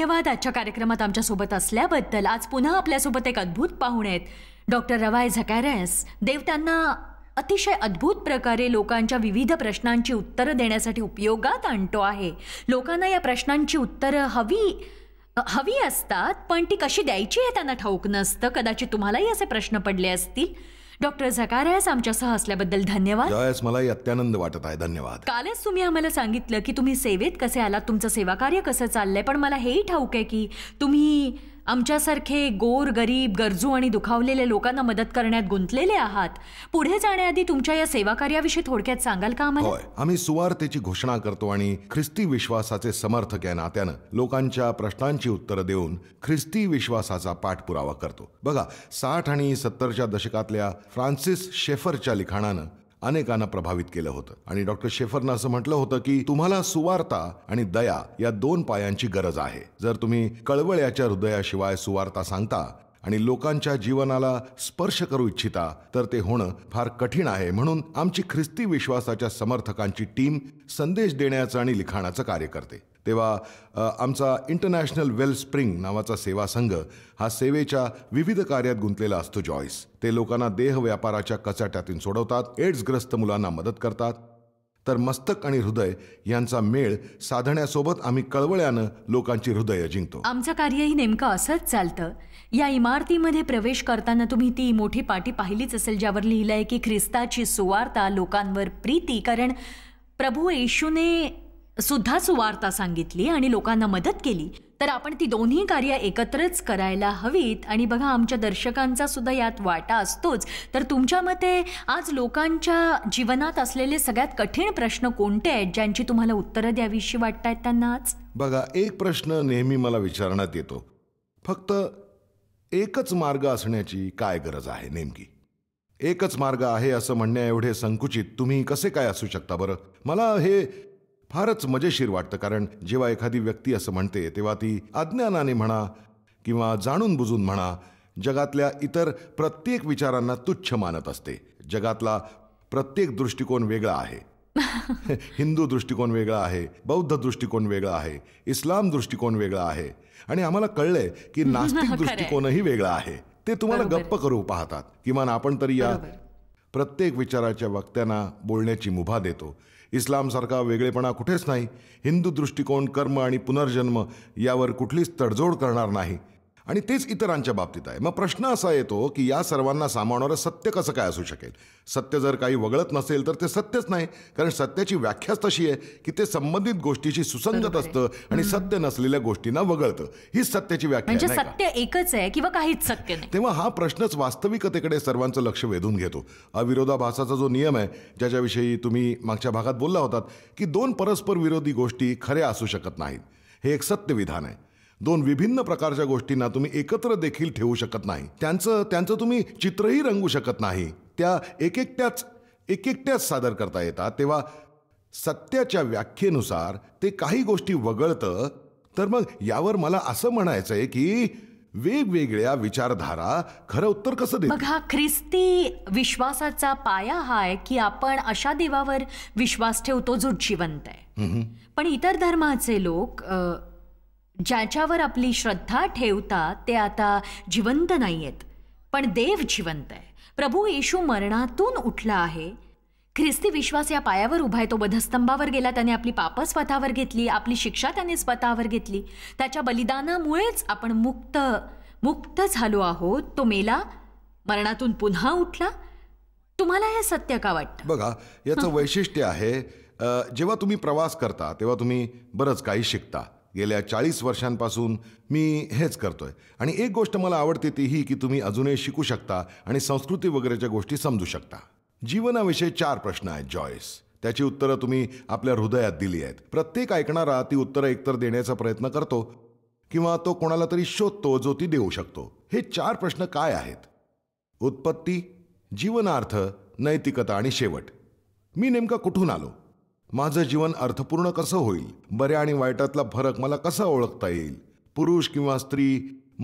धन्यवाद आजच्या कार्यक्रमात आमच्यासोबत असल्याबद्दल आज पुन्हा आपल्यासोबत एक अद्भुत पाहुणे आहेत डॉक्टर रवाय झकारेस देव त्यांना अतिशय अद्भुत प्रकारे लोकांच्या विविध प्रश्नांची उत्तरं देण्यासाठी उपयोगात आणतो आहे लोकांना या प्रश्नांची उत्तरं हवी हवी असतात पण ती कशी द्यायची हे त्यांना ठाऊक नसतं कदाचित तुम्हालाही असे प्रश्न पडले असतील डॉक्टर झकारायस आमच्यासह असल्याबद्दल धन्यवाद मला अत्यानंद वाटत आहे धन्यवाद कालच तुम्ही आम्हाला सांगितलं की तुम्ही सेवेत कसे आलात तुमचं सेवा कार्य कसं चाललंय पण मला हेही ठाऊक आहे की तुम्ही आमच्यासारखे गोर गरीब गरजू आणि दुखावलेल्या लोकांना मदत करण्यात गुंतलेले आहात पुढे जाण्याआधी तुमच्या या सेवा कार्याविषयी थोडक्यात सांगाल का आम्हाला आम्ही सुवार्तेची घोषणा करतो आणि ख्रिस्ती विश्वासाचे समर्थक या नात्यानं लोकांच्या प्रश्नांची उत्तरं देऊन ख्रिस्ती विश्वासाचा पाठपुरावा करतो बघा साठ आणि सत्तरच्या दशकातल्या फ्रान्सिस शेफरच्या लिखाणानं अनेकांना प्रभावित केलं होतं आणि डॉक्टर शेफरनं असं म्हटलं होतं की तुम्हाला सुवार्ता आणि दया या दोन पायांची गरज आहे जर तुम्ही कळवळ्याच्या हृदयाशिवाय सुवार्ता सांगता आणि लोकांच्या जीवनाला स्पर्श करू इच्छिता तर ते होणं फार कठीण आहे म्हणून आमची ख्रिस्ती विश्वासाच्या समर्थकांची टीम संदेश देण्याचं आणि लिखाणाचं कार्य करते तेव्हा आमचा इंटरनॅशनल वेल स्प्रिंग नावाचा सेवा संघ हा सेवेच्या विविध कार्यात गुंतलेला असतो जॉईस ते लोकांना देह व्यापाराच्या कचाट्यातून सोडवतात एड्सग्रस्त मुलांना मदत करतात तर मस्तक आणि हृदय यांचा मेळ साधण्यासोबत आम्ही कळवळ्यानं लोकांची हृदय जिंकतो आमचं कार्यही नेमकं असंच चालतं या इमारतीमध्ये प्रवेश करताना तुम्ही ती मोठी पाठी पाहिलीच असेल ज्यावर लिहिलंय की ख्रिस्ताची सुवार्ता लोकांवर प्रीती कारण प्रभू येशूने सुद्धा सुवार्ता सांगितली आणि लोकांना मदत केली तर आपण ती दोन्ही कार्य एकत्रच करायला हवीत आणि बघा आमच्या दर्शकांचा सुद्धा यात वाटा असतोच तर तुमच्या मते आज लोकांच्या जीवनात असलेले सगळ्यात कठीण प्रश्न कोणते आहेत ज्यांची तुम्हाला उत्तरं द्यावीशी वाटत आहेत त्यांना आज बघा एक प्रश्न नेहमी मला विचारण्यात येतो फक्त एकच मार्ग असण्याची काय गरज आहे नेमकी एकच मार्ग आहे असं म्हणण्या एवढे संकुचित तुम्ही कसे काय असू शकता बरं मला हे फारच मजेशीर वाटतं कारण जेव्हा एखादी व्यक्ती असं म्हणते तेव्हा ती अज्ञानाने म्हणा किंवा जाणून बुजून म्हणा जगातल्या इतर प्रत्येक विचारांना तुच्छ मानत असते जगातला प्रत्येक दृष्टिकोन वेगळा आहे हिंदू दृष्टिकोन वेगळा आहे बौद्ध दृष्टिकोन वेगळा आहे इस्लाम दृष्टिकोन वेगळा आहे आणि आम्हाला कळलंय की नास्तिक दृष्टिकोनही वेगळा आहे ते तुम्हाला गप्प करू पाहतात किमान आपण तरी या प्रत्येक विचाराच्या वक्त्यांना बोलण्याची मुभा देतो इस्लामसारखा वेगळेपणा कुठेच नाही हिंदू दृष्टिकोन कर्म आणि पुनर्जन्म यावर कुठलीच तडजोड करणार नाही आणि तेच इतरांच्या बाबतीत आहे मग प्रश्न असा येतो की या सर्वांना सामावणारं सत्य कसं काय असू शकेल सत्य जर काही वगळत नसेल तर ते सत्यच नाही कारण सत्याची व्याख्याच तशी आहे की ते संबंधित गोष्टीशी सुसंगत असतं आणि सत्य नसलेल्या गोष्टींना वगळतं ही सत्याची व्याख्या म्हणजे सत्य एकच आहे किंवा काहीच सत्य नाही तेव्हा हा प्रश्नच वास्तविकतेकडे सर्वांचं लक्ष वेधून घेतो अविरोधाभासाचा जो नियम आहे ज्याच्याविषयी तुम्ही मागच्या भागात बोलला होतात की दोन परस्पर विरोधी गोष्टी खऱ्या असू शकत नाहीत हे एक सत्य विधान आहे दोन विभिन्न प्रकारच्या गोष्टींना तुम्ही एकत्र देखील ठेवू शकत नाही त्यांचं त्यांचं तुम्ही चित्रही रंगू शकत नाही त्या एक एकट्याच एक एकट्याच सादर करता येतात तेव्हा सत्याच्या व्याख्येनुसार ते काही गोष्टी वगळतं तर मग यावर मला असं म्हणायचं आहे की वेगवेगळ्या विचारधारा खरं उत्तर कसं मग बघा ख्रिस्ती विश्वासाचा पाया हा आहे की आपण अशा देवावर विश्वास ठेवतो जो जिवंत आहे पण इतर धर्माचे लोक ज्याच्यावर आपली श्रद्धा ठेवता ते आता जिवंत नाही आहेत पण देव जिवंत आहे प्रभू येशू मरणातून उठला आहे ख्रिस्ती विश्वास या पायावर उभा आहे तो बधस्तंभावर गेला त्याने आपली पाप स्वतःवर घेतली आपली शिक्षा त्याने स्वतःवर घेतली त्याच्या बलिदानामुळेच आपण मुक्त मुक्त झालो आहोत तो मेला मरणातून पुन्हा उठला तुम्हाला हे सत्य का वाटतं बघा याचं वैशिष्ट्य आहे जेव्हा तुम्ही प्रवास करता तेव्हा तुम्ही बरंच काही शिकता गेल्या चाळीस वर्षांपासून मी हेच करतोय आणि एक गोष्ट मला आवडते ती ही की तुम्ही अजूनही शिकू शकता आणि संस्कृती वगैरेच्या गोष्टी समजू शकता जीवनाविषयी चार प्रश्न आहेत जॉईस त्याची उत्तरं तुम्ही आपल्या हृदयात दिली आहेत प्रत्येक ऐकणारा ती उत्तरं एकतर देण्याचा प्रयत्न करतो किंवा तो कोणाला तरी शोधतो जो ती देऊ शकतो हे चार प्रश्न काय आहेत उत्पत्ती जीवनार्थ नैतिकता आणि शेवट मी नेमका कुठून आलो माझं जीवन अर्थपूर्ण कसं होईल बऱ्या आणि वाईटातला फरक मला कसा ओळखता येईल पुरुष किंवा स्त्री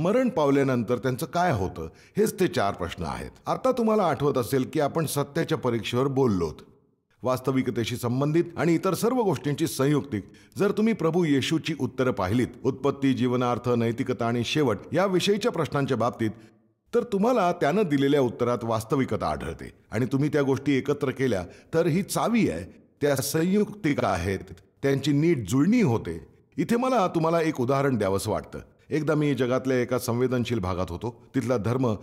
मरण पावल्यानंतर त्यांचं काय होतं हेच ते चार प्रश्न आहेत आता तुम्हाला आठवत असेल की आपण सत्याच्या परीक्षेवर बोललोत वास्तविकतेशी संबंधित आणि इतर सर्व गोष्टींची संयुक्तिक जर तुम्ही प्रभू येशूची उत्तरं पाहिलीत उत्पत्ती जीवनार्थ नैतिकता आणि शेवट या विषयीच्या प्रश्नांच्या बाबतीत तर तुम्हाला त्यानं दिलेल्या उत्तरात वास्तविकता आढळते आणि तुम्ही त्या गोष्टी एकत्र केल्या तर ही चावी आहे त्या संयुक्तिक आहेत त्यांची नीट जुळणी होते इथे मला तुम्हाला एक उदाहरण द्यावंसं वाटतं एकदा मी जगातल्या एका संवेदनशील भागात होतो तिथला धर्म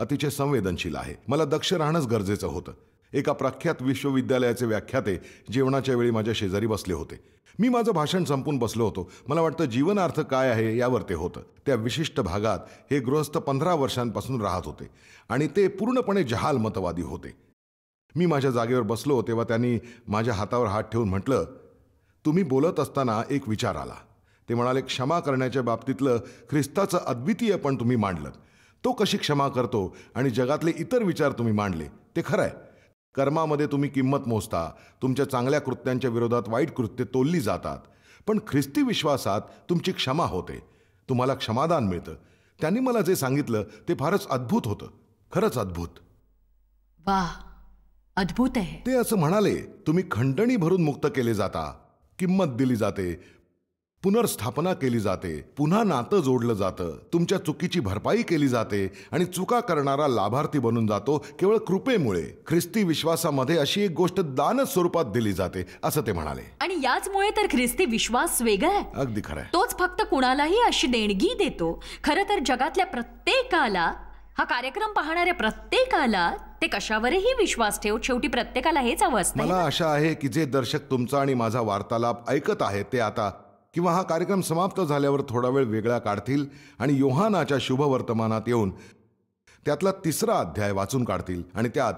अतिशय संवेदनशील आहे मला दक्ष राहणंच गरजेचं होतं एका प्रख्यात विश्वविद्यालयाचे व्याख्याते जेवणाच्या वेळी माझ्या शेजारी बसले होते मी माझं भाषण संपून बसलो होतो मला वाटतं जीवनार्थ काय आहे यावर ते होतं त्या विशिष्ट भागात हे गृहस्थ पंधरा वर्षांपासून राहत होते आणि ते पूर्णपणे जहाल मतवादी होते मी माझ्या जागेवर बसलो तेव्हा त्यांनी माझ्या हातावर हात ठेवून म्हटलं तुम्ही बोलत असताना एक विचार आला ते म्हणाले क्षमा करण्याच्या बाबतीतलं ख्रिस्ताचं अद्वितीय पण तुम्ही मांडलं तो कशी क्षमा करतो आणि जगातले इतर विचार तुम्ही मांडले ते खरं आहे कर्मामध्ये तुम्ही किंमत मोजता तुमच्या चांगल्या कृत्यांच्या विरोधात वाईट कृत्य तोलली जातात पण ख्रिस्ती विश्वासात तुमची क्षमा होते तुम्हाला क्षमादान मिळतं त्यांनी मला जे सांगितलं ते फारच अद्भुत होतं खरंच अद्भुत वा अद्भुत आहे ते असं म्हणाले तुम्ही खंडणी भरून मुक्त केले जाता किंमत दिली जाते पुनर्स्थापना केली जाते पुन्हा नातं जोडलं जातं तुमच्या चुकीची भरपाई केली जाते आणि चुका करणारा लाभार्थी बनून जातो केवळ कृपेमुळे ख्रिस्ती विश्वासामध्ये अशी एक गोष्ट दान स्वरूपात दिली जाते असं ते म्हणाले आणि याचमुळे तर ख्रिस्ती विश्वास वेगळा आहे अगदी खरं तोच फक्त कुणालाही अशी देणगी देतो खरं तर जगातल्या प्रत्येकाला हा कार्यक्रम पाहणाऱ्या प्रत्येकाला ते कशावरही विश्वास ठेवत शेवटी प्रत्येकाला हेच हवं असतं मला आशा आहे की जे दर्शक तुमचा आणि माझा वार्तालाप ऐकत आहेत ते आता किंवा हा कार्यक्रम समाप्त झाल्यावर थोडा वेळ वेगळा काढतील आणि योहानाच्या शुभ वर्तमानात येऊन त्यातला तिसरा अध्याय वाचून काढतील आणि त्यात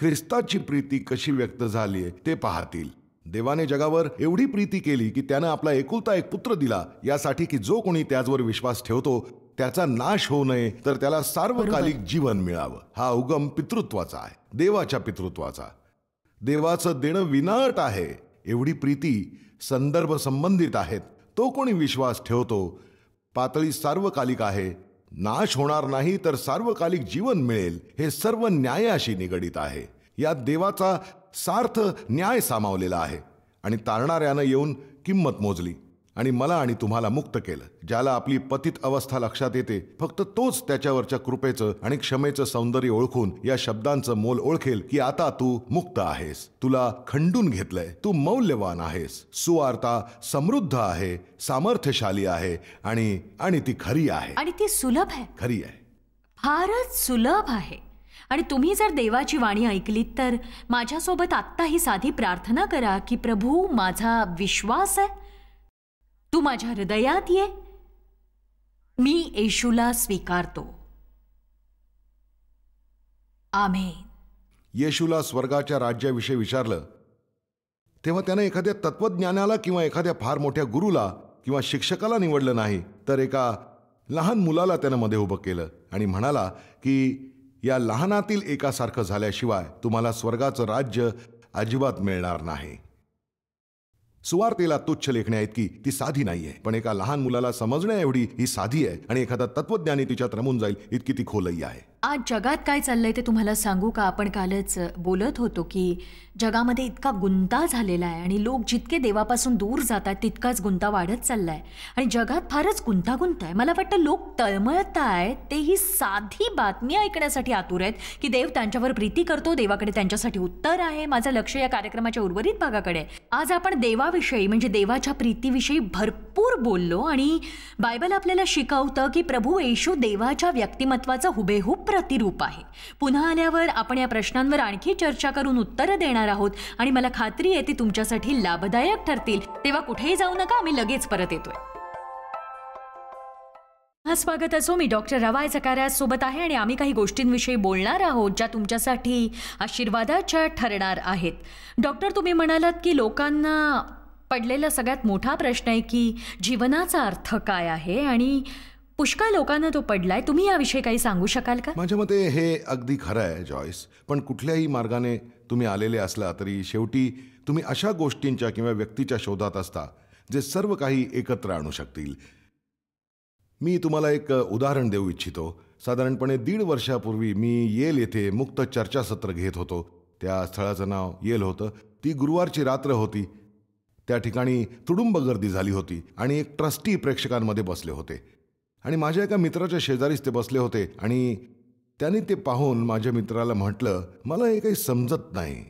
ख्रिस्ताची प्रीती कशी व्यक्त झाली आहे ते पाहतील देवाने जगावर एवढी प्रीती केली की त्यानं आपला एकुलता एक पुत्र दिला यासाठी की जो कोणी त्याचवर विश्वास ठेवतो त्याचा नाश होऊ नये तर त्याला सार्वकालिक जीवन मिळावं हा उगम पितृत्वाचा आहे देवाच्या पितृत्वाचा देवाचं देणं विनाट आहे एवढी प्रीती संदर्भ संबंधित आहेत तो कोणी विश्वास ठेवतो पातळी सार्वकालिक आहे नाश होणार नाही तर सार्वकालिक जीवन मिळेल हे सर्व न्यायाशी निगडित आहे यात देवाचा सार्थ न्याय सामावलेला आहे आणि तारणाऱ्यानं येऊन किंमत मोजली आणि मला आणि तुम्हाला मुक्त केलं ज्याला आपली पतित अवस्था लक्षात येते फक्त तोच त्याच्यावरच्या कृपेचं आणि क्षमेचं सौंदर्य ओळखून या शब्दांचं मोल ओळखेल की आता तू मुक्त आहेस तुला खंडून घेतलंय तू मौल्यवान आहेस सुवार्ता समृद्ध आहे सामर्थ्यशाली आहे आणि आणि ती खरी आहे आणि ती सुलभ आहे खरी आहे फारच सुलभ आहे आणि तुम्ही जर देवाची वाणी ऐकलीत तर माझ्यासोबत आत्ता ही साधी प्रार्थना करा की प्रभू माझा विश्वास आहे तू माझ्या हृदयात ये मी येशूला स्वीकारतो आमेन येशूला स्वर्गाच्या राज्याविषयी विचारलं तेव्हा त्यानं एखाद्या तत्वज्ञानाला किंवा एखाद्या फार मोठ्या गुरुला किंवा शिक्षकाला निवडलं नाही तर एका लहान मुलाला त्यानं मध्ये उभं केलं आणि म्हणाला की या लहानातील एकासारखं झाल्याशिवाय तुम्हाला स्वर्गाचं राज्य अजिबात मिळणार नाही सुवार्तेला तुच्छ लेखण्या इतकी ती साधी नाहीये पण एका लहान मुलाला समजण्या एवढी ही साधी आहे आणि एखादा तत्वज्ञानी तिच्यात रमून जाईल इतकी ती खोलही आहे आज जगात काय चाललंय ते तुम्हाला सांगू का आपण कालच बोलत होतो की जगामध्ये इतका गुंता झालेला आहे आणि लोक जितके देवापासून दूर जातात तितकाच गुंता वाढत चालला आहे आणि जगात फारच गुंतागुंत आहे मला वाटतं लोक तळमळत ते ही साधी बातमी ऐकण्यासाठी आतुर आहेत की देव त्यांच्यावर प्रीती करतो देवाकडे त्यांच्यासाठी उत्तर आहे माझं लक्ष या कार्यक्रमाच्या उर्वरित भागाकडे आज आपण देवाविषयी म्हणजे देवाच्या प्रीतीविषयी भरपूर बोललो आणि बायबल आपल्याला शिकवतं की प्रभू येशू देवाच्या व्यक्तिमत्वाचं हुबेहूब प्रतिरूप आहे पुन्हा आल्यावर आपण या प्रश्नांवर आणखी चर्चा करून उत्तरं देणार आहोत आणि मला खात्री आहे ती तुमच्यासाठी लाभदायक ठरतील तेव्हा कुठेही जाऊ नका आम्ही लगेच परत येतोय हा स्वागत असो मी डॉक्टर रवाय सकारात सोबत आहे आणि आम्ही काही गोष्टींविषयी बोलणार आहोत ज्या तुमच्यासाठी आशीर्वादाच्या ठरणार आहेत डॉक्टर तुम्ही म्हणालात की लोकांना पडलेला सगळ्यात मोठा प्रश्न आहे की जीवनाचा अर्थ काय आहे आणि पुष्कळ लोकांना तो पडलाय तुम्ही याविषयी काही सांगू शकाल का माझ्या मते हे अगदी खरं आहे जॉईस पण कुठल्याही मार्गाने तुम्ही आलेले असला तरी शेवटी तुम्ही अशा गोष्टींच्या किंवा व्यक्तीच्या शोधात असता जे सर्व काही एकत्र आणू शकतील मी तुम्हाला एक उदाहरण देऊ इच्छितो साधारणपणे दीड वर्षापूर्वी मी येल येथे मुक्त चर्चासत्र घेत होतो त्या स्थळाचं नाव येल होतं ती गुरुवारची रात्र होती त्या ठिकाणी तुडुंब गर्दी झाली होती आणि एक ट्रस्टी प्रेक्षकांमध्ये बसले होते आणि माझ्या एका मित्राच्या शेजारीच ते बसले होते आणि त्यांनी ते पाहून माझ्या मित्राला म्हटलं मला हे काही समजत नाही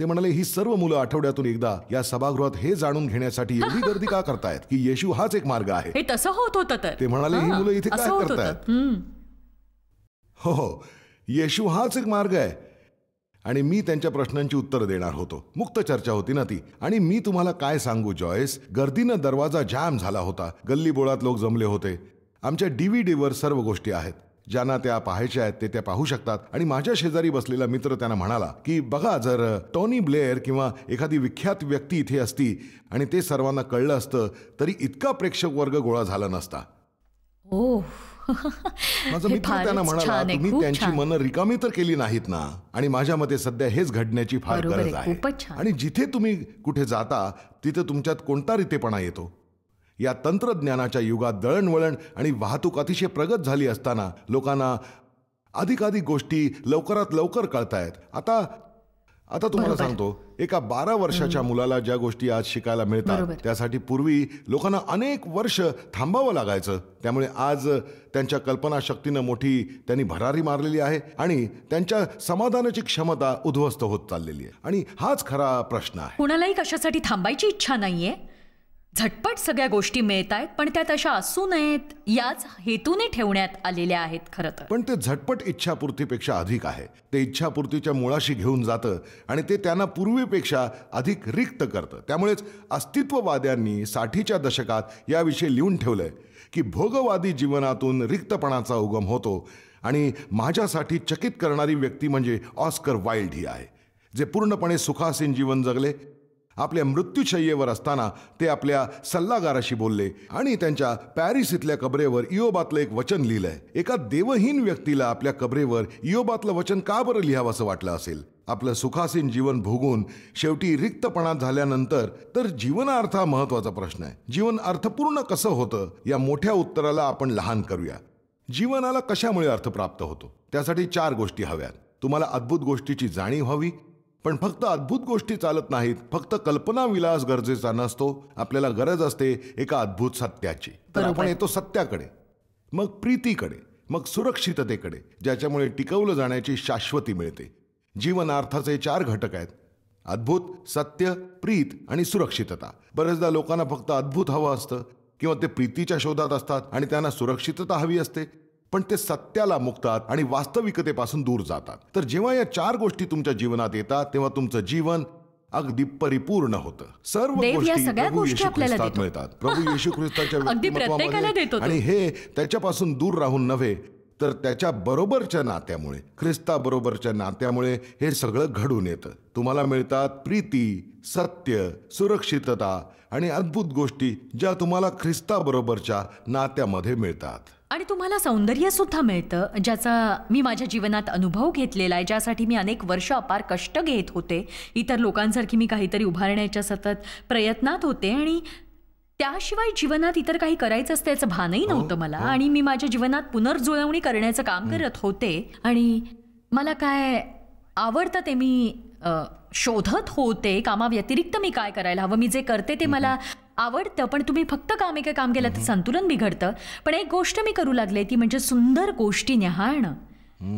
ते म्हणाले ही सर्व मुलं आठवड्यातून एकदा या सभागृहात हे जाणून घेण्यासाठी एवढी गर्दी का करतायत की येशू हाच एक मार्ग आहे हे तसं होत होतं ते म्हणाले ही मुलं इथे काय करतायत हो हो येशू हाच एक मार्ग आहे आणि मी त्यांच्या प्रश्नांची उत्तरं देणार होतो मुक्त चर्चा होती ना ती आणि मी तुम्हाला काय सांगू जॉयस गर्दीनं दरवाजा जाम झाला होता गल्ली बोळात लोक जमले होते आमच्या डी व्ही डीवर सर्व गोष्टी आहेत ज्यांना त्या पाहायच्या आहेत ते त्या पाहू शकतात आणि माझ्या शेजारी बसलेला मित्र त्यांना म्हणाला की बघा जर टॉनी ब्लेअर किंवा एखादी विख्यात व्यक्ती इथे असती आणि ते सर्वांना कळलं असतं तरी इतका प्रेक्षक वर्ग गोळा झाला नसता माझा मित्र त्यांना म्हणाला तुम्ही त्यांची मनं रिकामी तर केली नाहीत ना आणि माझ्या मते सध्या हेच घडण्याची फार गरज आहे आणि जिथे तुम्ही कुठे जाता तिथे तुमच्यात कोणता रितेपणा येतो या तंत्रज्ञानाच्या युगात दळणवळण आणि वाहतूक अतिशय प्रगत झाली असताना लोकांना अधिकाधिक गोष्टी लवकरात लवकर कळतायत आता आता तुम्हाला सांगतो एका बारा वर्षाच्या मुलाला ज्या गोष्टी आज शिकायला मिळतात त्यासाठी पूर्वी लोकांना अनेक वर्ष थांबावं लागायचं त्यामुळे आज त्यांच्या कल्पनाशक्तीनं मोठी त्यांनी भरारी मारलेली आहे आणि त्यांच्या समाधानाची क्षमता उद्ध्वस्त होत चाललेली आहे आणि हाच खरा प्रश्न आहे कुणालाही कशासाठी थांबायची इच्छा नाहीये झटपट सगळ्या गोष्टी मिळत आहेत पण त्या तशा असू नयेत याच हेतूने ठेवण्यात आलेल्या आहेत खरं तर पण ते झटपट इच्छापूर्तीपेक्षा अधिक आहे ते इच्छापूर्तीच्या मुळाशी घेऊन जातं आणि ते त्यांना पूर्वीपेक्षा अधिक रिक्त करतं त्यामुळेच अस्तित्ववाद्यांनी साठीच्या दशकात याविषयी लिहून ठेवलंय की भोगवादी जीवनातून रिक्तपणाचा उगम होतो आणि माझ्यासाठी चकित करणारी व्यक्ती म्हणजे ऑस्कर वाईल्ड ही आहे जे पूर्णपणे सुखासीन जीवन जगले आपल्या मृत्यूशय्येवर असताना ते आपल्या सल्लागाराशी बोलले आणि त्यांच्या पॅरिस इथल्या कबरेवर इयोबातलं एक वचन लिहिलंय एका देवहीन व्यक्तीला आपल्या कबरेवर इयोबातलं वचन का बरं असं वाटलं असेल आपलं सुखासीन जीवन भोगून शेवटी रिक्तपणा झाल्यानंतर तर जीवनार्थ हा महत्वाचा प्रश्न आहे जीवन अर्थपूर्ण कसं होतं या मोठ्या उत्तराला आपण लहान करूया जीवनाला कशामुळे अर्थ प्राप्त होतो त्यासाठी चार गोष्टी हव्यात तुम्हाला अद्भुत गोष्टीची जाणीव हवी पण फक्त अद्भुत गोष्टी चालत नाहीत फक्त कल्पना विलास गरजेचा नसतो आपल्याला गरज असते एका अद्भुत सत्याची तर आपण येतो सत्याकडे मग प्रीतीकडे मग सुरक्षिततेकडे ज्याच्यामुळे टिकवलं जाण्याची शाश्वती मिळते जीवनार्थाचे चार घटक आहेत अद्भुत सत्य प्रीत आणि सुरक्षितता बरेचदा लोकांना फक्त अद्भुत हवं असतं किंवा ते प्रीतीच्या शोधात असतात आणि त्यांना सुरक्षितता हवी असते पण ते सत्याला मुक्तात आणि वास्तविकतेपासून दूर जातात तर जेव्हा या चार गोष्टी तुमच्या जीवनात येतात तेव्हा तुमचं जीवन अगदी परिपूर्ण होतं सर्व गोष्टी मिळतात प्रभू येशू ख्रिस्ताच्या आणि हे त्याच्यापासून दूर राहून नव्हे तर त्याच्या बरोबरच्या नात्यामुळे ख्रिस्ता बरोबरच्या नात्यामुळे हे सगळं घडून येतं तुम्हाला मिळतात प्रीती सत्य सुरक्षितता आणि अद्भुत गोष्टी ज्या तुम्हाला ख्रिस्ता बरोबरच्या नात्यामध्ये मिळतात आणि तुम्हाला सौंदर्य सुद्धा मिळतं ज्याचा मी माझ्या जीवनात अनुभव घेतलेला आहे ज्यासाठी मी अनेक वर्ष अपार कष्ट घेत होते इतर लोकांसारखी मी काहीतरी उभारण्याच्या सतत प्रयत्नात होते आणि त्याशिवाय जीवनात इतर काही करायचं असतं त्याचं भानही हो, नव्हतं मला हो. आणि मी माझ्या जीवनात पुनर्जुळवणी करण्याचं काम करत होते आणि मला काय आवडतं ते मी शोधत होते कामाव्यतिरिक्त मी काय करायला हवं मी जे करते ते मला आवडतं पण तुम्ही फक्त काम एक काम केलं तर संतुलन बिघडतं पण एक गोष्ट मी करू लागले ती म्हणजे सुंदर गोष्टी न्याहाळणं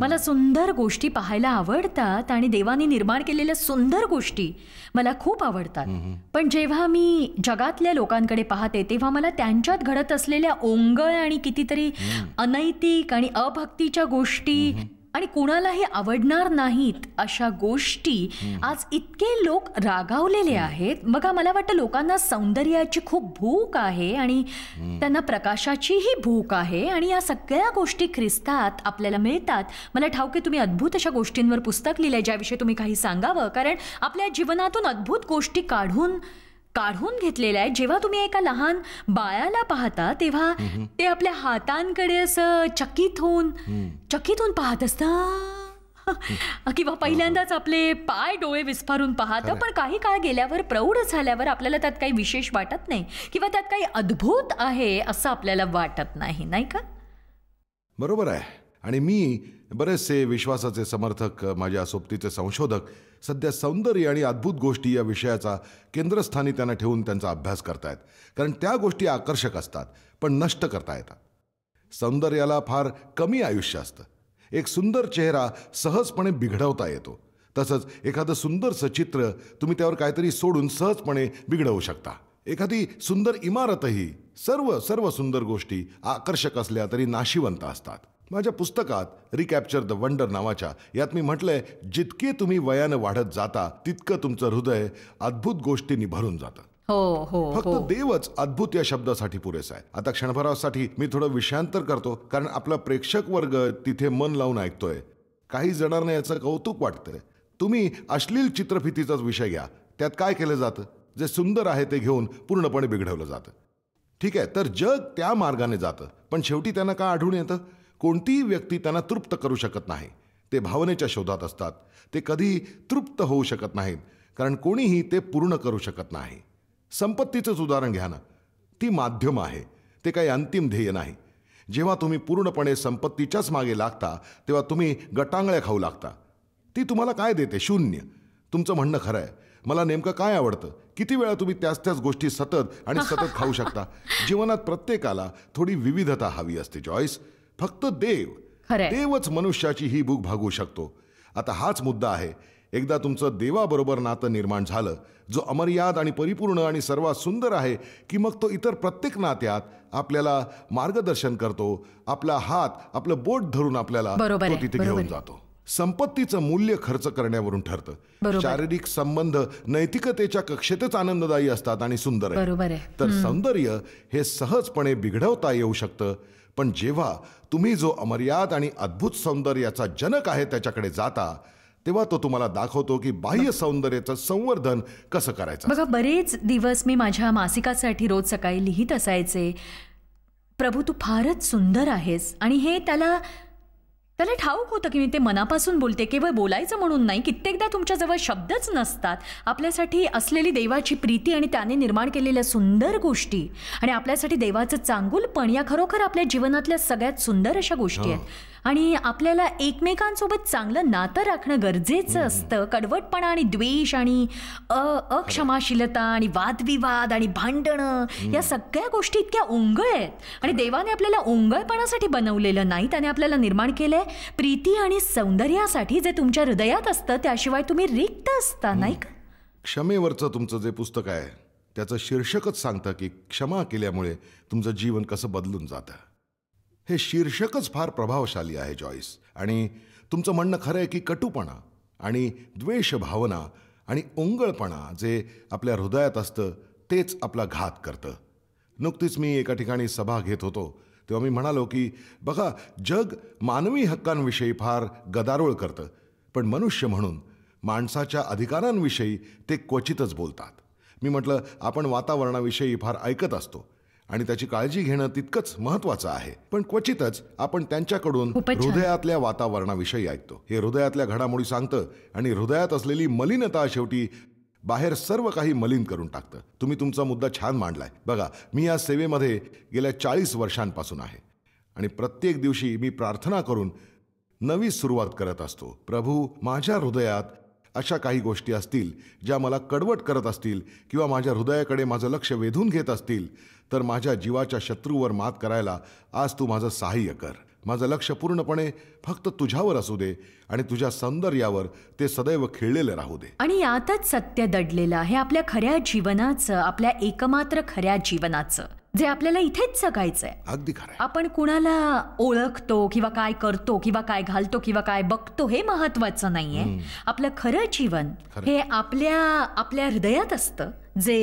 मला सुंदर गोष्टी पाहायला आवडतात आणि देवाने निर्माण केलेल्या सुंदर गोष्टी मला खूप आवडतात पण जेव्हा मी जगातल्या लोकांकडे पाहते तेव्हा मला त्यांच्यात घडत असलेल्या ओंगळ आणि कितीतरी अनैतिक आणि अभक्तीच्या गोष्टी आणि कुणालाही आवडणार नाहीत अशा गोष्टी आज इतके लोक रागावलेले आहेत बघा मला वाटतं लोकांना सौंदर्याची खूप भूक आहे आणि त्यांना प्रकाशाचीही भूक आहे आणि या सगळ्या गोष्टी ख्रिस्तात आपल्याला मिळतात मला ठाव की तुम्ही अद्भुत अशा गोष्टींवर पुस्तक लिहिलंय ज्याविषयी तुम्ही काही सांगावं कारण आपल्या जीवनातून अद्भुत गोष्टी काढून काढून घेतलेला आहे जेव्हा तुम्ही एका लहान बाळाला पाहता तेव्हा ते आपल्या हातांकडे असं चकित होऊन चकित होऊन पाहत असता किंवा पहिल्यांदाच हो, हो. आपले पाय डोळे विस्फारून पाहत पण काही काळ गेल्यावर प्रौढ झाल्यावर आपल्याला त्यात काही विशेष वाटत नाही किंवा त्यात काही अद्भुत आहे असं आपल्याला वाटत नाही नाही का बरोबर आहे आणि मी बरेचसे विश्वासाचे समर्थक माझ्या सोबतीचे संशोधक सध्या सौंदर्य आणि अद्भुत गोष्टी या विषयाचा केंद्रस्थानी त्यांना ठेवून त्यांचा अभ्यास करतायत कारण त्या गोष्टी आकर्षक असतात पण नष्ट करता येतात सौंदर्याला फार कमी आयुष्य असतं एक सुंदर चेहरा सहजपणे बिघडवता येतो तसंच एखादं सुंदर सचित्र तुम्ही त्यावर काहीतरी सोडून सहजपणे बिघडवू शकता एखादी सुंदर इमारतही सर्व सर्व सुंदर गोष्टी आकर्षक असल्या तरी नाशिवंत असतात माझ्या पुस्तकात रिकॅप्चर द वंडर नावाच्या यात मी म्हटलंय जितके तुम्ही वयानं वाढत जाता तितकं तुमचं हृदय अद्भुत गोष्टींनी भरून जातं हो हो फक्त हो. देवच अद्भुत या शब्दासाठी पुरेसा आहे आता क्षणभरासाठी मी थोडं विषयांतर करतो कारण आपला प्रेक्षक वर्ग तिथे मन लावून ऐकतोय काही जणांना याचं कौतुक वाटतंय तुम्ही अश्लील चित्रफितीचाच विषय घ्या त्यात काय केलं जातं जे सुंदर आहे ते घेऊन पूर्णपणे बिघडवलं जातं ठीक आहे तर जग त्या मार्गाने जातं पण शेवटी त्यांना काय आढळून येतं कोणतीही व्यक्ती त्यांना तृप्त करू शकत नाही ते भावनेच्या शोधात असतात ते कधीही तृप्त होऊ शकत नाहीत कारण कोणीही ते पूर्ण करू शकत नाही संपत्तीचंच उदाहरण घ्या ना ती माध्यम आहे ते काही अंतिम ध्येय नाही जेव्हा तुम्ही पूर्णपणे संपत्तीच्याच मागे लागता तेव्हा तुम्ही गटांगळ्या खाऊ लागता ती तुम्हाला काय देते शून्य तुमचं म्हणणं खरं आहे मला नेमकं काय आवडतं किती वेळा तुम्ही त्याच त्याच गोष्टी सतत आणि सतत खाऊ शकता जीवनात प्रत्येकाला थोडी विविधता हवी असते जॉईस फक्त देव देवच मनुष्याची ही भूक भागू शकतो आता हाच मुद्दा आहे एकदा तुमचं देवाबरोबर नातं निर्माण झालं जो अमर्याद आणि परिपूर्ण आणि सर्वात सुंदर आहे की मग तो इतर प्रत्येक नात्यात आपल्याला मार्गदर्शन करतो आपला हात आपलं बोट धरून आपल्याला तिथे घेऊन जातो संपत्तीचं मूल्य खर्च करण्यावरून ठरतं शारीरिक संबंध नैतिकतेच्या कक्षेतच आनंददायी असतात आणि सुंदर आहे तर सौंदर्य हे सहजपणे बिघडवता येऊ शकतं पण जेव्हा तुम्ही जो अमर्याद आणि अद्भुत सौंदर्याचा जनक आहे त्याच्याकडे जाता तेव्हा तो तुम्हाला दाखवतो की बाह्य सौंदर्याचं संवर्धन कसं करायचं बघा बरेच दिवस मी माझ्या मासिकासाठी रोज सकाळी लिहित असायचे प्रभू तू फारच सुंदर आहेस आणि हे त्याला त्याला ठाऊक होतं की मी ते मनापासून बोलते केवळ बोलायचं म्हणून नाही कित्येकदा तुमच्याजवळ शब्दच नसतात आपल्यासाठी असलेली देवाची प्रीती आणि त्याने निर्माण केलेल्या सुंदर गोष्टी आणि आपल्यासाठी देवाचं चांगुलपण या खरोखर आपल्या जीवनातल्या सगळ्यात सुंदर अशा गोष्टी हो. आहेत आणि आपल्याला एकमेकांसोबत चांगलं नातं राखणं गरजेचं असतं कडवटपणा आणि द्वेष आणि अक्षमाशीलता आणि वादविवाद आणि भांडणं या सगळ्या गोष्टी इतक्या ओंगळ आहेत आणि देवाने आपल्याला ओंगळपणासाठी बनवलेलं नाही त्याने आपल्याला निर्माण केलंय प्रीती आणि सौंदर्यासाठी जे तुमच्या हृदयात असतं त्याशिवाय तुम्ही रिक्त असता नाही का क्षमेवरचं तुमचं जे पुस्तक आहे त्याचं शीर्षकच सांगतं की क्षमा केल्यामुळे तुमचं जीवन कसं बदलून जातं हे शीर्षकच फार प्रभावशाली आहे जॉईस आणि तुमचं म्हणणं खरं आहे की कटुपणा आणि द्वेषभावना आणि ओंगळपणा जे आपल्या हृदयात असतं तेच आपला घात करतं नुकतीच मी एका ठिकाणी सभा घेत होतो तेव्हा मी म्हणालो की बघा जग मानवी हक्कांविषयी फार गदारोळ करतं पण मनुष्य म्हणून माणसाच्या अधिकारांविषयी ते क्वचितच बोलतात मी म्हटलं आपण वातावरणाविषयी फार ऐकत असतो आणि त्याची काळजी घेणं तितकंच महत्वाचं आहे पण क्वचितच आपण त्यांच्याकडून हृदयातल्या वातावरणाविषयी ऐकतो हे हृदयातल्या घडामोडी सांगतं आणि हृदयात असलेली मलिनता शेवटी बाहेर सर्व काही मलिन करून टाकतं तुम्ही तुमचा मुद्दा छान मांडलाय बघा मी या सेवेमध्ये गेल्या चाळीस वर्षांपासून आहे आणि प्रत्येक दिवशी मी प्रार्थना करून नवी सुरुवात करत असतो प्रभू माझ्या हृदयात अशा काही गोष्टी असतील ज्या मला कडवट करत असतील किंवा माझ्या हृदयाकडे माझं लक्ष वेधून घेत असतील तर माझ्या जीवाच्या शत्रूवर मात करायला आज तू माझं सहाय्य कर माझं लक्ष पूर्णपणे फक्त तुझ्यावर असू दे आणि तुझ्या सौंदर्यावर ते सदैव खेळलेलं राहू दे आणि यातच सत्य दडलेलं आहे आपल्या खऱ्या जीवनाचं आपल्या एकमात्र खऱ्या जीवनाचं जे आपल्याला इथेच जगायचंय अगदी खरं आपण कुणाला ओळखतो किंवा काय करतो किंवा काय घालतो किंवा काय बघतो हे महत्वाचं नाहीये आपलं खरं जीवन हे आपल्या आपल्या हृदयात असतं जे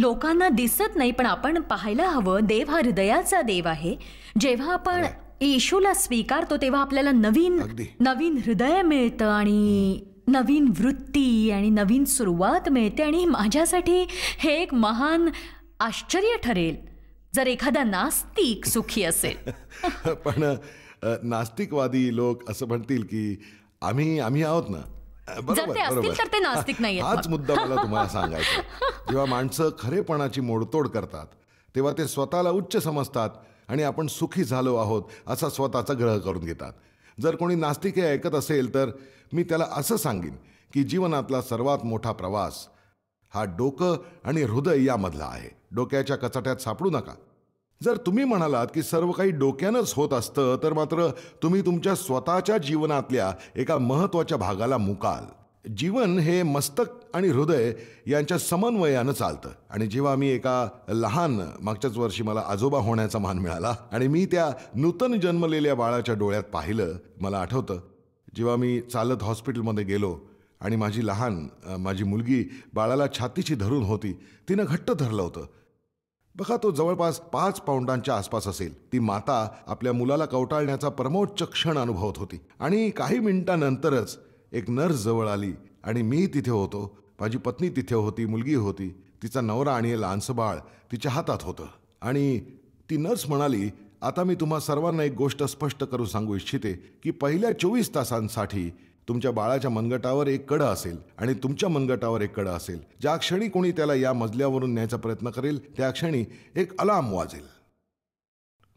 लोकांना दिसत नाही पण आपण पाहायला हवं देव हा हृदयाचा देव आहे जेव्हा आपण येशूला स्वीकारतो तेव्हा आपल्याला नवीन नवीन हृदय मिळतं आणि नवीन वृत्ती आणि नवीन सुरुवात मिळते आणि माझ्यासाठी हे एक महान आश्चर्य ठरेल जर एखादा नास्तिक सुखी असेल पण नास्तिकवादी लोक असं म्हणतील की आम्ही आम्ही आहोत ना बरोबर नास्तिक हाच मुद्दा मला तुम्हाला सांगायचा जेव्हा माणसं खरेपणाची मोडतोड करतात तेव्हा ते स्वतःला उच्च समजतात आणि आपण सुखी झालो आहोत असा स्वतःचा ग्रह करून घेतात जर कोणी नास्तिक हे ऐकत असेल तर मी त्याला असं सांगेन की जीवनातला सर्वात मोठा प्रवास हा डोकं आणि हृदय यामधला आहे डोक्याच्या कचाट्यात सापडू नका जर तुम्ही म्हणालात की सर्व काही डोक्यानंच होत असतं तर मात्र तुम्ही तुमच्या स्वतःच्या जीवनातल्या एका महत्त्वाच्या भागाला मुकाल जीवन हे मस्तक आणि हृदय यांच्या समन्वयानं चालतं आणि जेव्हा मी एका लहान मागच्याच वर्षी मला आजोबा होण्याचा मान मिळाला आणि मी त्या नूतन जन्मलेल्या बाळाच्या डोळ्यात पाहिलं मला आठवतं जेव्हा मी चालत हॉस्पिटलमध्ये गेलो आणि माझी लहान माझी मुलगी बाळाला छातीची धरून होती तिनं घट्ट धरलं होतं बघा तो जवळपास पाच पाऊंडांच्या आसपास असेल ती माता आपल्या मुलाला कवटाळण्याचा परमोच्च क्षण अनुभवत होती आणि काही मिनिटांनंतरच एक नर्स जवळ आली आणि मी तिथे होतो माझी पत्नी तिथे होती मुलगी होती तिचा नवरा आणि लहानसं बाळ तिच्या हातात होतं आणि ती नर्स म्हणाली आता मी तुम्हा सर्वांना एक गोष्ट स्पष्ट करून सांगू इच्छिते की पहिल्या चोवीस तासांसाठी तुमच्या बाळाच्या मनगटावर एक कडा असेल आणि तुमच्या मनगटावर एक कडा असेल ज्या क्षणी कोणी त्याला या मजल्यावरून न्यायचा प्रयत्न करेल त्या क्षणी एक अलाम वाजेल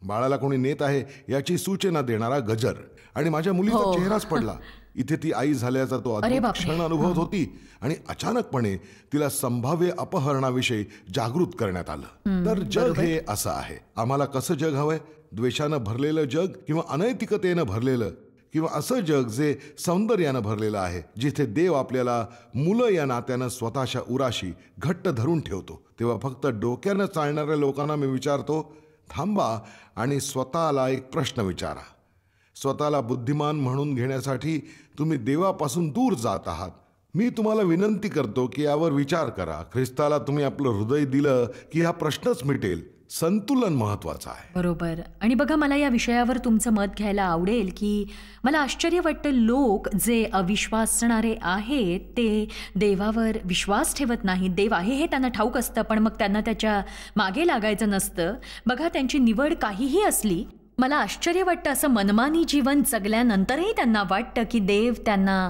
बाळाला कोणी नेत आहे याची सूचना देणारा गजर आणि माझ्या मुलीचा हो. चेहराच पडला इथे ती आई झाल्याचा तो क्षण अनुभवत होती आणि अचानकपणे तिला संभाव्य अपहरणाविषयी जागृत करण्यात आलं तर जग हे असं आहे आम्हाला कसं जग हवंय द्वेषानं भरलेलं जग किंवा अनैतिकतेनं भरलेलं किंवा असं जग जे सौंदर्यानं भरलेलं आहे जिथे देव आपल्याला मुलं या नात्यानं स्वतःच्या उराशी घट्ट धरून ठेवतो तेव्हा फक्त डोक्यानं चालणाऱ्या लोकांना मी विचारतो थांबा आणि स्वतःला एक प्रश्न विचारा स्वतःला बुद्धिमान म्हणून घेण्यासाठी तुम्ही देवापासून दूर जात आहात मी तुम्हाला विनंती करतो की यावर विचार करा ख्रिस्ताला तुम्ही आपलं हृदय दिलं की हा प्रश्नच मिटेल संतुलन महत्वाचं आहे बरोबर आणि बघा मला या विषयावर तुमचं मत घ्यायला आवडेल की मला आश्चर्य वाटतं लोक जे अविश्वासणारे आहेत ते देवावर विश्वास ठेवत नाहीत देव आहे हे त्यांना ठाऊक असतं पण मग त्यांना त्याच्या मागे लागायचं नसतं बघा त्यांची निवड काहीही असली मला आश्चर्य वाटतं असं मनमानी जीवन जगल्यानंतरही त्यांना वाटतं की देव त्यांना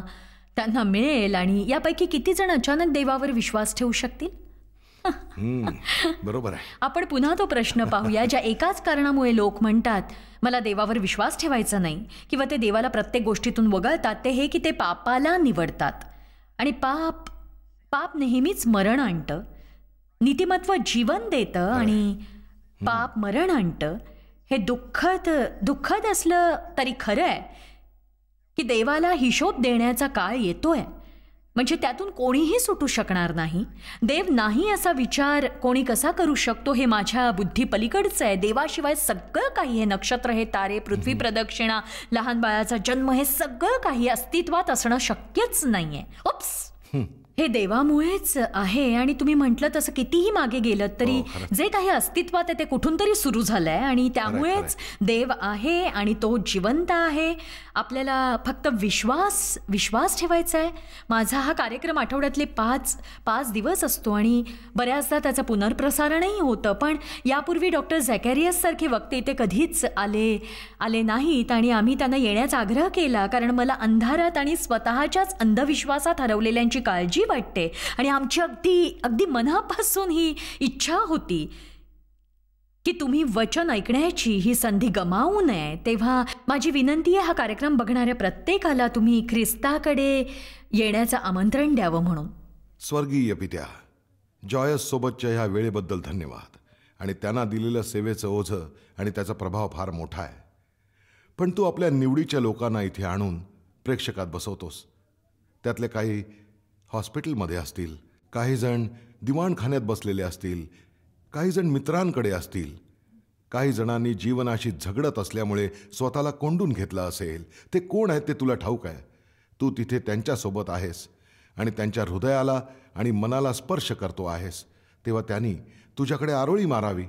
त्यांना मिळेल आणि यापैकी किती जण अचानक देवावर विश्वास ठेवू शकतील बरोबर आहे आपण पुन्हा तो प्रश्न पाहूया ज्या एकाच कारणामुळे लोक म्हणतात मला देवावर विश्वास ठेवायचा नाही किंवा ते देवाला प्रत्येक गोष्टीतून वगळतात ते हे की ते पापाला निवडतात आणि पाप पाप नेहमीच मरण आणतं नीतिमत्व जीवन देतं आणि पाप मरण आणतं हे दुःखद दुःखद असलं तरी खरं आहे की देवाला हिशोब देण्याचा काळ येतोय म्हणजे त्यातून कोणीही सुटू शकणार नाही देव नाही असा विचार कोणी कसा करू शकतो हे माझ्या बुद्धी पलीकडचं आहे देवाशिवाय सगळं काही हे नक्षत्र हे तारे पृथ्वी प्रदक्षिणा लहान बाळाचा जन्म हे सगळं काही अस्तित्वात असणं शक्यच नाही आहे ओप्स हे देवामुळेच आहे आणि तुम्ही म्हटलं तसं कितीही मागे गेलं तरी हो, जे काही अस्तित्वात आहे ते कुठून तरी सुरू झालंय आणि त्यामुळेच देव आहे आणि तो जिवंत आहे आपल्याला फक्त विश्वास विश्वास ठेवायचा आहे माझा हा कार्यक्रम आठवड्यातले पाच पाच दिवस असतो आणि बऱ्याचदा त्याचं पुनर्प्रसारणही होतं पण यापूर्वी डॉक्टर झॅकॅरियस सारखे वक्ते ते कधीच आले आले नाहीत आणि आम्ही त्यांना येण्याचा आग्रह केला कारण मला अंधारात आणि स्वतःच्याच अंधविश्वासात हरवलेल्यांची काळजी वाटते आणि आमची अगदी अगदी मनापासून ही इच्छा होती की तुम्ही वचन ऐकण्याची ही संधी गमावू नये तेव्हा माझी विनंती आहे हा कार्यक्रम बघणाऱ्या प्रत्येकाला तुम्ही ख्रिस्ताकडे येण्याचं आमंत्रण द्यावं म्हणून स्वर्गीय पित्या जॉयस सोबतच्या ह्या वेळेबद्दल धन्यवाद आणि त्यांना दिलेलं सेवेचं ओझ आणि त्याचा प्रभाव फार मोठा आहे पण तू आपल्या निवडीच्या लोकांना इथे आणून प्रेक्षकात बसवतोस त्यातले काही हॉस्पिटलमध्ये असतील काहीजण दिवाणखान्यात बसलेले असतील काहीजण मित्रांकडे असतील काही जणांनी जीवनाशी झगडत असल्यामुळे स्वतःला कोंडून घेतलं असेल ते कोण आहेत ते तुला ठाऊक आहे तू तिथे त्यांच्यासोबत आहेस आणि त्यांच्या हृदयाला आणि मनाला स्पर्श करतो आहेस तेव्हा त्यांनी तुझ्याकडे आरोळी मारावी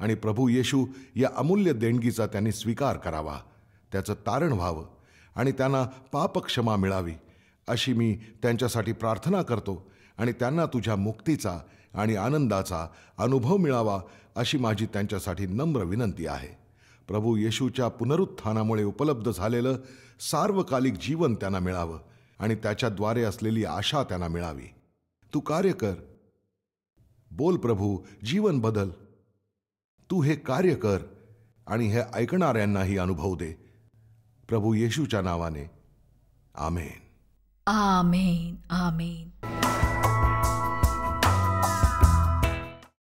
आणि प्रभू येशू या अमूल्य देणगीचा त्यांनी स्वीकार करावा त्याचं तारण व्हावं आणि त्यांना पापक्षमा मिळावी अशी मी त्यांच्यासाठी प्रार्थना करतो आणि त्यांना तुझ्या मुक्तीचा आणि आनंदाचा अनुभव मिळावा अशी माझी त्यांच्यासाठी नम्र विनंती आहे प्रभू येशूच्या पुनरुत्थानामुळे उपलब्ध झालेलं सार्वकालिक जीवन त्यांना मिळावं आणि त्याच्याद्वारे असलेली आशा त्यांना मिळावी तू कार्य कर बोल प्रभू जीवन बदल तू हे कार्य कर आणि हे ऐकणाऱ्यांनाही अनुभव दे प्रभू येशूच्या नावाने आमेन Amen. Amen.